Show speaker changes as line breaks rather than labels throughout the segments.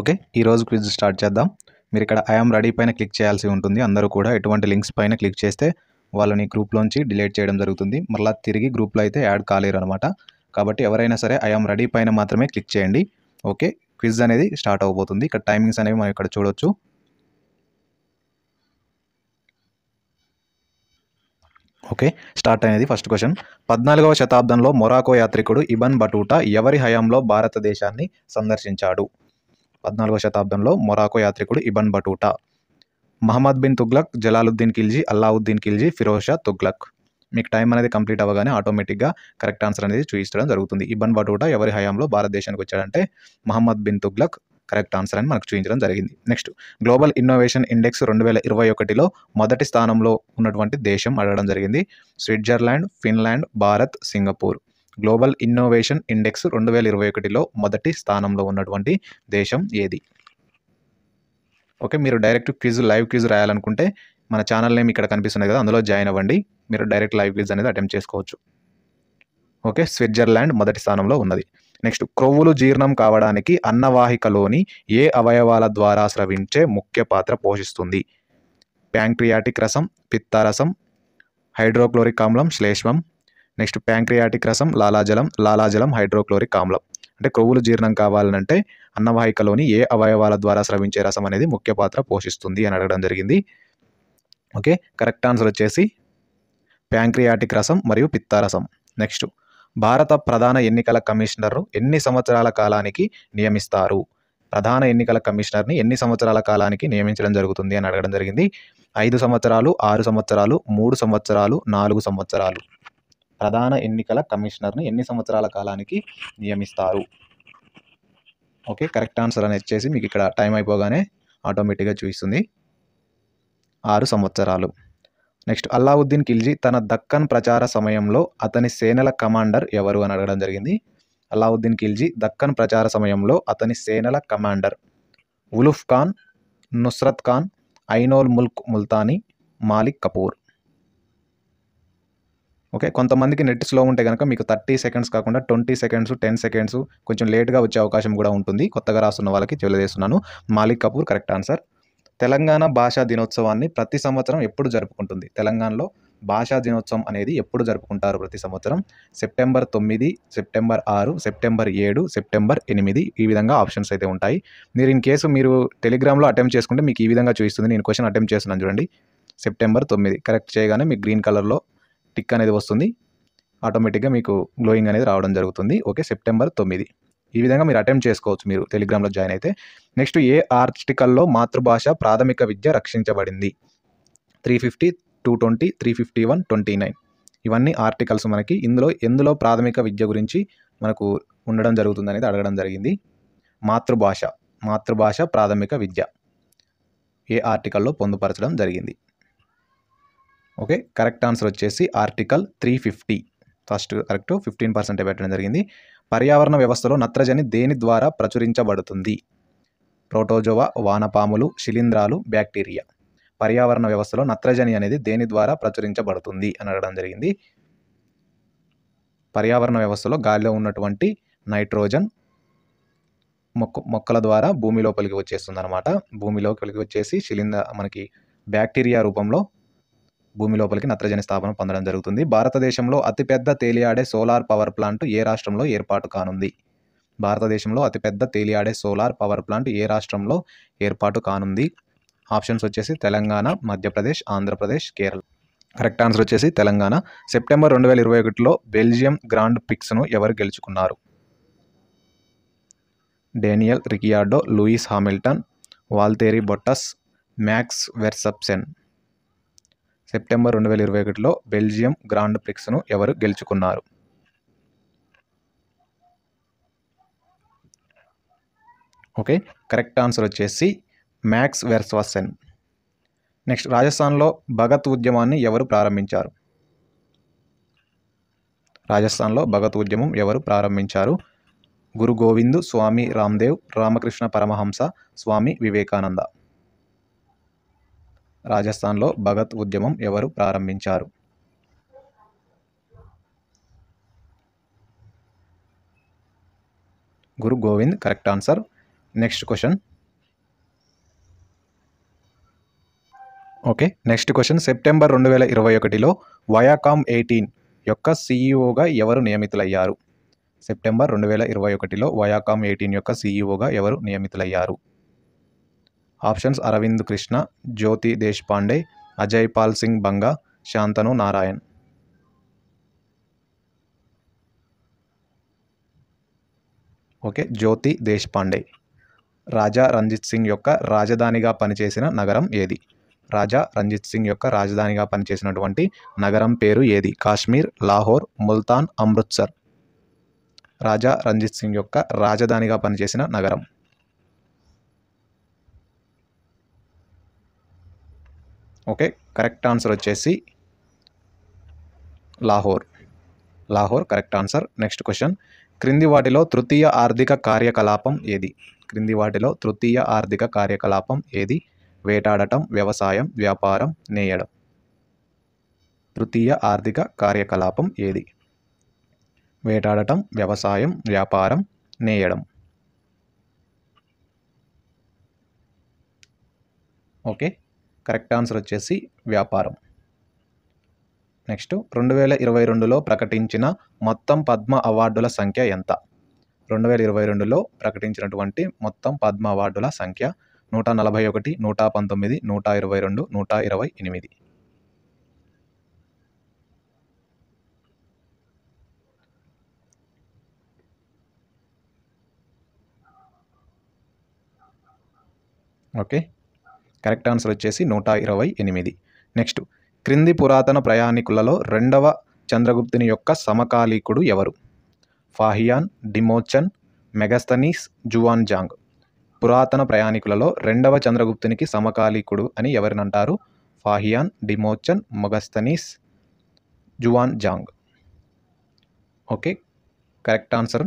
okay ఈరోజు quiz start చేద్దాం మీరు ఇక్కడ ఐఎమ్ రెడీ పైన క్లిక్ చేయాల్సి ఉంటుంది అందరూ కూడా ఎటువంటి లింక్స్ పైన క్లిక్ చేస్తే వాళ్ళని గ్రూప్లోంచి డిలీట్ చేయడం జరుగుతుంది మళ్ళీ తిరిగి గ్రూప్లో అయితే యాడ్ కాలేరు అనమాట కాబట్టి ఎవరైనా సరే ఐఎమ్ రెడీ పైన మాత్రమే క్లిక్ చేయండి ఓకే క్విజ్ అనేది స్టార్ట్ అవబోతుంది ఇక్కడ టైమింగ్స్ అనేవి మనం ఇక్కడ చూడొచ్చు ఓకే స్టార్ట్ అనేది ఫస్ట్ క్వశ్చన్ పద్నాలుగవ శతాబ్దంలో మొరాకో యాత్రికుడు ఇబన్ బటూటా ఎవరి హయాంలో భారతదేశాన్ని సందర్శించాడు పద్నాలుగో శతాబ్దంలో మొరాకో యాత్రికుడు ఇబన్ బటూటా మహమ్మద్ బిన్ తుగ్లక్ జలాలుద్దీన్ ఖిల్జీ అల్లావుద్దీన్ ఖిల్జీ ఫిరోషా తుగ్లక్ మీకు టైం అనేది కంప్లీట్ అవ్వగానే ఆటోమేటిక్గా కరెక్ట్ ఆన్సర్ అనేది చూపించడం జరుగుతుంది ఇబన్ బటూటా ఎవరి హయాంలో భారతదేశానికి వచ్చాడంటే మహమ్మద్ బిన్ తుగ్లక్ కరెక్ట్ ఆన్సర్ అని మనకు చూపించడం జరిగింది నెక్స్ట్ గ్లోబల్ ఇన్నోవేషన్ ఇండెక్స్ రెండు వేల ఇరవై ఒకటిలో మొదటి స్థానంలో ఉన్నటువంటి దేశం అడగడం జరిగింది Switzerland Finland Bharat Singapore global innovation index రెండు వేల ఇరవై ఒకటిలో మొదటి స్థానంలో ఉన్నటువంటి దేశం ఏది ఓకే మీరు డైరెక్ట్ క్విజ్ లైవ్ క్విజ్ రాయాలనుకుంటే మన ఛానల్ నేమ్ ఇక్కడ కనిపిస్తుంది కదా అందులో జాయిన్ అవ్వండి మీరు డైరెక్ట్ లైవ్ క్విజ్ అనేది అటెంప్ట్ చేసుకోవచ్చు ఓకే స్విట్జర్లాండ్ మొదటి స్థానంలో ఉన్నది నెక్స్ట్ క్రొవ్వులు జీర్ణం కావడానికి అన్నవాహికలోని ఏ అవయవాల ద్వారా స్రవించే ముఖ్య పాత్ర పోషిస్తుంది ప్యాంక్రియాటిక్ రసం పిత్తారసం హైడ్రోక్లోరిక్ ఆమ్లం శ్లేష్మం నెక్స్ట్ ప్యాంక్రియాటిక్ రసం లాలాజలం లాలాజలం హైడ్రోక్లోరిక్ ఆమ్లం అంటే క్రొవ్వులు జీర్ణం కావాలనంటే అన్నవాహికలోని ఏ అవయవాల ద్వారా స్రవించే రసం అనేది ముఖ్య పాత్ర పోషిస్తుంది అని అడగడం జరిగింది ఓకే కరెక్ట్ ఆన్సర్ వచ్చేసి ప్యాంక్రియాటిక్ రసం మరియు పిత్తారసం నెక్స్ట్ భారత ప్రధాన ఎన్నికల కమిషనర్ ఎన్ని సంవత్సరాల కాలానికి నియమిస్తారు ప్రధాన ఎన్నికల కమిషనర్ని ఎన్ని సంవత్సరాల కాలానికి నియమించడం జరుగుతుంది అని అడగడం జరిగింది ఐదు సంవత్సరాలు ఆరు సంవత్సరాలు మూడు సంవత్సరాలు నాలుగు సంవత్సరాలు ప్రధాన ఎన్నికల కమిషనర్ని ఎన్ని సంవత్సరాల కాలానికి నియమిస్తారు ఓకే కరెక్ట్ ఆన్సర్ అని వచ్చేసి మీకు ఇక్కడ టైం అయిపోగానే ఆటోమేటిక్గా చూపిస్తుంది ఆరు సంవత్సరాలు నెక్స్ట్ అల్లావుద్దీన్ ఖిల్జీ తన దక్కన్ ప్రచార సమయంలో అతని సేనల కమాండర్ ఎవరు అని అడగడం జరిగింది అల్లావుద్దీన్ ఖిల్జీ దక్కన్ ప్రచార సమయంలో అతని సేనల కమాండర్ ఉలుఫ్ ఖాన్ నుస్రత్ ఖాన్ ఐనోల్ ముల్క్ ముల్తానీ మాలిక్ కపూర్ ఓకే కొంతమందికి నెట్ స్లో ఉంటే కనుక మీకు థర్టీ సెకండ్స్ కాకుండా ట్వంటీ సెకండ్స్ టెన్ సెకండ్స్ కొంచెం లేట్గా వచ్చే అవకాశం కూడా ఉంటుంది కొత్తగా రాస్తున్న వాళ్ళకి తెలియజేస్తున్నాను మాలిక్ కపూర్ కరెక్ట్ ఆన్సర్ తెలంగాణ భాషా దినోత్సవాన్ని ప్రతి సంవత్సరం ఎప్పుడు జరుపుకుంటుంది తెలంగాణలో భాషా దినోత్సవం అనేది ఎప్పుడు జరుపుకుంటారు ప్రతి సంవత్సరం సెప్టెంబర్ తొమ్మిది సెప్టెంబర్ ఆరు సెప్టెంబర్ ఏడు సెప్టెంబర్ ఎనిమిది ఈ విధంగా ఆప్షన్స్ అయితే ఉంటాయి మీరు ఇన్ కేసు మీరు టెలిగ్రామ్లో అటెంప్ట్ చేసుకుంటే మీకు ఈ విధంగా చూపిస్తుంది నేను క్వశ్చన్ అటెంప్ట్ చేస్తున్నాను చూడండి సెప్టెంబర్ తొమ్మిది కరెక్ట్ చేయగానే మీకు గ్రీన్ కలర్లో టిక్ అనేది వస్తుంది ఆటోమేటిక్గా మీకు గ్లోయింగ్ అనేది రావడం జరుగుతుంది ఓకే సెప్టెంబర్ తొమ్మిది ఈ విధంగా మీరు అటెంప్ట్ చేసుకోవచ్చు మీరు టెలిగ్రామ్లో జాయిన్ అయితే నెక్స్ట్ ఏ ఆర్టికల్లో మాతృభాష ప్రాథమిక విద్య రక్షించబడింది three fifty two twenty three fifty one twenty nine ఇవన్నీ ఆర్టికల్స్ మనకి ఇందులో ఎందులో ప్రాథమిక విద్య గురించి మనకు ఉండడం జరుగుతుంది అనేది అడగడం జరిగింది మాతృభాష మాతృభాష ప్రాథమిక విద్య ఏ ఆర్టికల్లో పొందుపరచడం జరిగింది ఓకే కరెక్ట్ ఆన్సర్ వచ్చేసి article three fifty first correct fifteen పర్సెంటే పెట్టడం జరిగింది పర్యావరణ వ్యవస్థలో నత్రజని దేని ద్వారా ప్రచురించబడుతుంది ప్రోటోజోవా వానపాములు శిలీంధ్రాలు బ్యాక్టీరియా పర్యావరణ వ్యవస్థలో నత్రజని అనేది దేని ద్వారా ప్రచురించబడుతుంది అని అడగడం జరిగింది పర్యావరణ వ్యవస్థలో గాలిలో ఉన్నటువంటి నైట్రోజన్ మొక్క మొక్కల ద్వారా భూమి లోపలికి వచ్చేస్తుంది అనమాట భూమి లోపలికి వచ్చేసి శిలీంధ్ర మనకి బ్యాక్టీరియా రూపంలో భూమి లోపలికి నత్రజని స్థాపన పొందడం జరుగుతుంది భారతదేశంలో అతిపెద్ద తేలియాడే సోలార్ పవర్ ప్లాంట్ ఏ రాష్ట్రంలో ఏర్పాటు కానుంది భారతదేశంలో అతిపెద్ద తేలియాడే సోలార్ పవర్ ప్లాంట్ ఏ రాష్ట్రంలో ఏర్పాటు కానుంది ఆప్షన్స్ వచ్చేసి తెలంగాణ మధ్యప్రదేశ్ ఆంధ్రప్రదేశ్ కేరళ కరెక్ట్ ఆన్సర్ వచ్చేసి తెలంగాణ సెప్టెంబర్ రెండు వేల ఇరవై ఒకటిలో బెల్జియం గ్రాండ్ పిక్స్ను ఎవరు గెలుచుకున్నారు Daniel Ricciardo Lewis Hamilton Valtteri Bottas Max Verstappen September రెండు వేల ఇరవై ఒకటిలో బెల్జియం గ్రాండ్ ప్రిక్స్ను ఎవరు గెలుచుకున్నారు ఓకే కరెక్ట్ ఆన్సర్ వచ్చేసి మ్యాక్స్ వెర్స్వాసెన్ నెక్స్ట్ రాజస్థాన్లో భగత్ ఉద్యమాన్ని ఎవరు ప్రారంభించారు రాజస్థాన్లో భగత్ ఉద్యమం ఎవరు ప్రారంభించారు గురు గోవిందు స్వామి రామ్దేవ్ రామకృష్ణ పరమహంస స్వామి వివేకానంద రాజస్థాన్లో భగత్ ఉద్యమం ఎవరు ప్రారంభించారు Guru Govind correct answer next question okay next question September రెండు వేల ఇరవై ఒకటిలో వయాకామ్ ఎయిటీన్ యొక్క సీఈఓగా ఎవరు నియమితులయ్యారు సెప్టెంబర్ రెండు వేల ఇరవై ఒకటిలో వయాకామ్ ఎయిటీన్ యొక్క సీఈఓగా ఎవరు నియమితులయ్యారు ఆప్షన్స్ అరవింద్ కృష్ణ జ్యోతి దేశ్పాండే అజయ్ పాల్ సింగ్ బంగా శాంతను నారాయణ్ ఓకే జ్యోతి దేశ్పాండే రాజా రంజిత్ సింగ్ యొక్క రాజధానిగా పనిచేసిన నగరం ఏది రాజా రంజిత్ సింగ్ యొక్క రాజధానిగా పనిచేసినటువంటి నగరం పేరు ఏది కాశ్మీర్ లాహోర్ ముల్తాన్ అమృత్సర్ రాజా రంజిత్ సింగ్ యొక్క రాజధానిగా పనిచేసిన నగరం ఓకే కరెక్ట్ ఆన్సర్ వచ్చేసి Lahore Lahore correct answer next question క్రింది వాటిలో తృతీయ ఆర్థిక కార్యకలాపం ఏది క్రింది వాటిలో తృతీయ ఆర్థిక కార్యకలాపం ఏది వేటాడటం వ్యవసాయం వ్యాపారం నేయడం తృతీయ ఆర్థిక కార్యకలాపం ఏది వేటాడటం వ్యవసాయం వ్యాపారం నేయడం ఓకే కరెక్ట్ ఆన్సర్ వచ్చేసి వ్యాపారం నెక్స్ట్ రెండు వేల ఇరవై రెండులో ప్రకటించిన మొత్తం పద్మ అవార్డుల సంఖ్య ఎంత రెండు వేల ఇరవై రెండులో ప్రకటించినటువంటి మొత్తం పద్మ అవార్డుల సంఖ్య నూట నలభై ఒకటి నూట పంతొమ్మిది నూట ఇరవై రెండు నూట ఇరవై ఎనిమిది ఓకే కరెక్ట్ ఆన్సర్ వచ్చేసి నూట ఇరవై ఎనిమిది నెక్స్ట్ క్రింది పురాతన ప్రయాణికులలో రెండవ చంద్రగుప్తుని యొక్క సమకాలీకుడు ఎవరు ఫాహియాన్ డిమోచన్ మెగస్తనీస్ జువాన్ జాంగ్ పురాతన ప్రయాణికులలో రెండవ చంద్రగుప్తునికి సమకాలీకుడు అని ఎవరినంటారు ఫాహియాన్ డిమోచన్ Megasthenes Xuanzang okay correct answer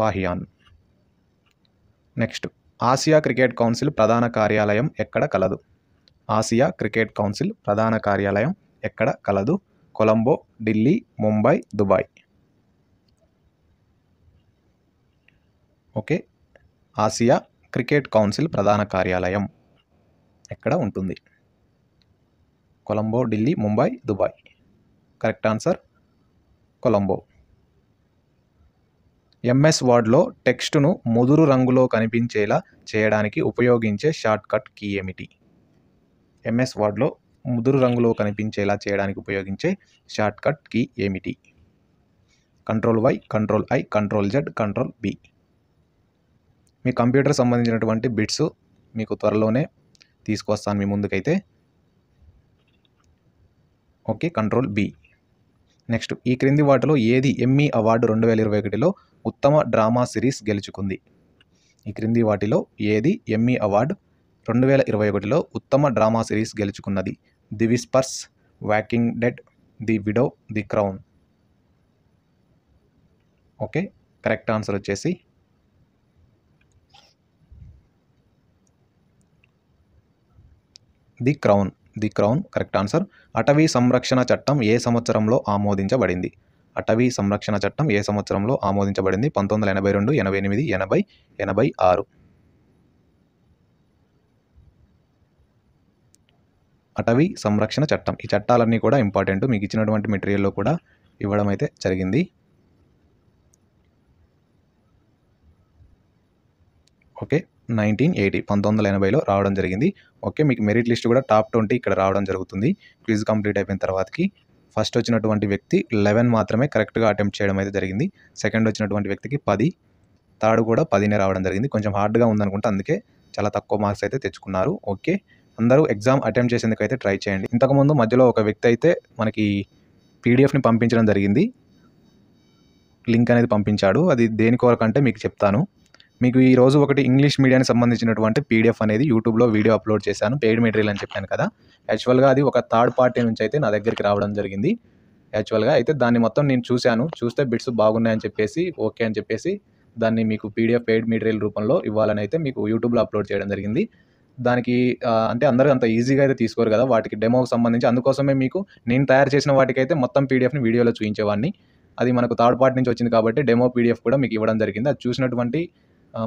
Fahien next Asia cricket council ప్రధాన కార్యాలయం ఎక్కడ కలదు ఆసియా క్రికెట్ కౌన్సిల్ ప్రధాన కార్యాలయం ఎక్కడ కలదు Colombo Delhi Mumbai Dubai okay Asia cricket council ప్రధాన కార్యాలయం ఎక్కడ ఉంటుంది Colombo Delhi Mumbai Dubai correct answer Colombo MS వర్డ్లో టెక్స్ట్ను ముదురు రంగులో కనిపించేలా చేయడానికి ఉపయోగించే షార్ట్కట్ కీ ఏమిటి ఎంఎస్ వర్డ్లో ముదురు రంగులో కనిపించేలా చేయడానికి ఉపయోగించే షార్ట్కట్ కీ ఏమిటి control Y control I control Z control B మీ కంప్యూటర్ సంబంధించినటువంటి బిట్స్ మీకు త్వరలోనే తీసుకొస్తాను మీ ముందుకైతే ఓకే కంట్రోల్ బి నెక్స్ట్ ఈ క్రింది వాటిలో ఏది ఎమ్మీ అవార్డు రెండు వేల ఇరవై ఒకటిలో ఉత్తమ డ్రామా సిరీస్ గెలుచుకుంది ఈ క్రింది వాటిలో ఏది ఎమ్మీ అవార్డు రెండు వేల ఇరవై ఒకటిలో ఉత్తమ డ్రామా సిరీస్ గెలుచుకున్నది the whispers walking dead the widow the crown okay correct answer వచ్చేసి the crown the crown correct answer అటవీ సంరక్షణ చట్టం ఏ సంవత్సరంలో ఆమోదించబడింది అటవీ సంరక్షణ చట్టం ఏ సంవత్సరంలో ఆమోదించబడింది పంతొమ్మిది వందల ఎనభై రెండు ఎనభై ఎనిమిది ఎనభై ఎనభై ఆరు అటవీ సంరక్షణ చట్టం ఈ చట్టాలన్నీ కూడా ఇంపార్టెంట్ మీకు ఇచ్చినటువంటి మెటీరియల్లో కూడా ఇవ్వడం అయితే జరిగింది ఓకే నైన్టీన్ ఎయిటీ పంతొమ్మిది వందల ఎనభైలో రావడం జరిగింది ఓకే మీకు మెరిట్ లిస్ట్ కూడా టాప్ ట్వంటీ ఇక్కడ రావడం జరుగుతుంది క్విజ్ కంప్లీట్ అయిపోయిన తర్వాతకి ఫస్ట్ వచ్చినటువంటి వ్యక్తి లెవెన్ మాత్రమే కరెక్ట్గా అటెంప్ట్ చేయడం అయితే జరిగింది సెకండ్ వచ్చినటువంటి వ్యక్తికి పది థర్డ్ కూడా పదినే రావడం జరిగింది కొంచెం హార్డ్గా ఉందనుకుంటే అందుకే చాలా తక్కువ మార్క్స్ అయితే తెచ్చుకున్నారు ఓకే అందరూ ఎగ్జామ్ అటెంప్ట్ చేసేందుకు అయితే ట్రై చేయండి ఇంతకుముందు మధ్యలో ఒక వ్యక్తి అయితే మనకి పీడిఎఫ్ని పంపించడం జరిగింది లింక్ అనేది పంపించాడు అది దేని కొరకంటే మీకు చెప్తాను మీకు ఈ రోజు ఒకటి ఇంగ్లీష్ మీడియానికి సంబంధించినటువంటి పీడిఎఫ్ అనేది యూట్యూబ్లో వీడియో అప్లోడ్ చేశాను పెయిడ్ మెటీరియల్ అని చెప్పాను కదా యాక్చువల్గా అది ఒక థర్డ్ పార్టీ నుంచి అయితే నా దగ్గరికి రావడం జరిగింది యాక్చువల్గా అయితే దాన్ని మొత్తం నేను చూశాను చూస్తే బిట్స్ బాగున్నాయని చెప్పేసి ఓకే అని చెప్పేసి దాన్ని మీకు పీడిఎఫ్ పెయిడ్ మెటీరియల్ రూపంలో ఇవ్వాలని అయితే మీకు యూట్యూబ్లో అప్లోడ్ చేయడం జరిగింది దానికి అంటే అందరూ అంత ఈజీగా అయితే తీసుకోరు కదా వాటికి డెమోకి సంబంధించి అందుకోసమే మీకు నేను తయారు చేసిన వాటికైతే మొత్తం పీడిఎఫ్ని వీడియోలో చూపించేవాడిని అది మనకు థర్డ్ పార్టీ నుంచి వచ్చింది కాబట్టి డెమో పీడిఎఫ్ కూడా మీకు ఇవ్వడం జరిగింది అది చూసినటువంటి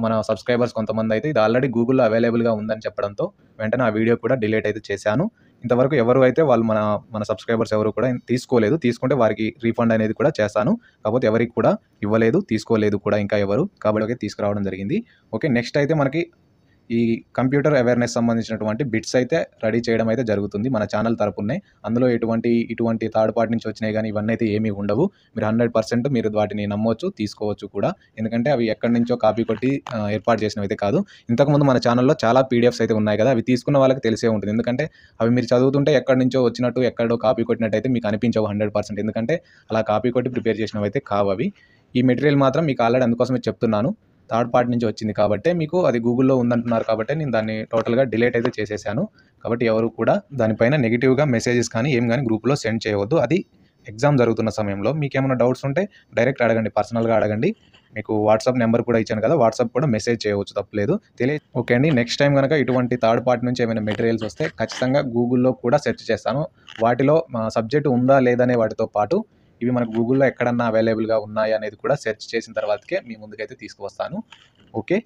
మన సబ్స్క్రైబర్స్ కొంతమంది అయితే ఇది ఆల్రెడీ గూగుల్లో అవైలబుల్గా ఉందని చెప్పడంతో వెంటనే ఆ వీడియో కూడా డిలీట్ అయితే చేశాను ఇంతవరకు ఎవరు అయితే వాళ్ళు మన మన సబ్స్క్రైబర్స్ ఎవరు కూడా తీసుకోలేదు తీసుకుంటే వారికి రీఫండ్ అనేది కూడా చేశాను కాకపోతే ఎవరికి కూడా ఇవ్వలేదు తీసుకోలేదు కూడా ఇంకా ఎవరు కాబట్టి తీసుకురావడం జరిగింది ఓకే నెక్స్ట్ అయితే మనకి ఈ కంప్యూటర్ అవేర్నెస్ సంబంధించినటువంటి బిట్స్ అయితే రెడీ చేయడం అయితే జరుగుతుంది మన ఛానల్ తరపునే అందులో ఎటువంటి ఇటువంటి థర్డ్ పార్టీ నుంచి వచ్చినాయి కానీ ఇవన్నీ అయితే ఏమీ ఉండవు మీరు హండ్రెడ్ పర్సెంట్ మీరు వాటిని నమ్మవచ్చు తీసుకోవచ్చు కూడా ఎందుకంటే అవి ఎక్కడి నుంచో కాపీ కొట్టి ఏర్పాటు చేసినవి అయితే కాదు ఇంతకుముందు మన ఛానల్లో చాలా పీడిఎఫ్స్ అయితే ఉన్నాయి కదా అవి తీసుకున్న వాళ్ళకి తెలిసే ఉంటుంది ఎందుకంటే అవి మీరు చదువుతుంటే ఎక్కడి నుంచో వచ్చినట్టు ఎక్కడో కాపీ కొట్టినట్టు అయితే మీకు అనిపించవు హండ్రెడ్ పర్సెంట్ ఎందుకంటే అలా కాపీ కొట్టి ప్రిపేర్ చేసినవి అయితే కావు అవి ఈ మెటీరియల్ మాత్రం మీకు ఆల్రెడీ అందుకోసమే చెప్తున్నాను థర్డ్ పార్ట్ నుంచి వచ్చింది కాబట్టి మీకు అది గూగుల్లో ఉందంటున్నారు కాబట్టి నేను దాన్ని టోటల్గా డిలేట్ అయితే చేసేసాను కాబట్టి ఎవరు కూడా దానిపైన నెగిటివ్గా మెసేజెస్ కానీ ఏం కానీ గ్రూప్లో సెండ్ చేయవద్దు అది ఎగ్జామ్ జరుగుతున్న సమయంలో మీకు ఏమైనా డౌట్స్ ఉంటే డైరెక్ట్ అడగండి పర్సనల్గా అడగండి మీకు వాట్సాప్ నెంబర్ కూడా ఇచ్చాను కదా వాట్సాప్ కూడా మెసేజ్ చేయవచ్చు తప్పలేదు తెలియ ఓకే అండి నెక్స్ట్ టైం కనుక ఇటువంటి థర్డ్ పార్టీ నుంచి ఏమైనా మెటీరియల్స్ వస్తే ఖచ్చితంగా గూగుల్లో కూడా సెర్చ్ చేస్తాను వాటిలో సబ్జెక్ట్ ఉందా లేదనే వాటితో పాటు ఇవి మనకు గూగుల్లో ఎక్కడన్నా అవైలబుల్గా ఉన్నాయి అనేది కూడా సెర్చ్ చేసిన తర్వాతకే మీ ముందుకైతే తీసుకువస్తాను ఓకే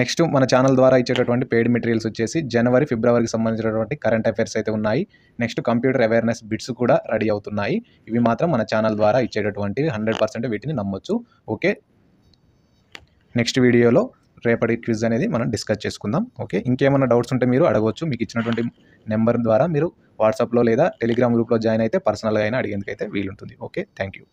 నెక్స్ట్ మన ఛానల్ ద్వారా ఇచ్చేటటువంటి పెయిడ్ మెటీరియల్స్ వచ్చేసి జనవరి ఫిబ్రవరికి సంబంధించినటువంటి కరెంట్ అఫైర్స్ అయితే ఉన్నాయి నెక్స్ట్ కంప్యూటర్ అవేర్నెస్ బిట్స్ కూడా రెడీ అవుతున్నాయి ఇవి మాత్రం మన ఛానల్ ద్వారా ఇచ్చేటటువంటి హండ్రెడ్ వీటిని నమ్మొచ్చు ఓకే నెక్స్ట్ వీడియోలో రేపటి క్విజ్ అనేది మనం డిస్కస్ చేసుకుందాం ఓకే ఇంకేమైనా డౌట్స్ ఉంటే మీరు అడగవచ్చు మీకు ఇచ్చినటువంటి నెంబర్ ద్వారా మీరు వాట్సాప్లో లేదా టెలిగ్రామ్ గ్రూప్లో జాయిన్ అయితే పర్సనల్గా అయినా అడిగేందుకైతే వీలుంటుంది ఓకే థ్యాంక్ యూ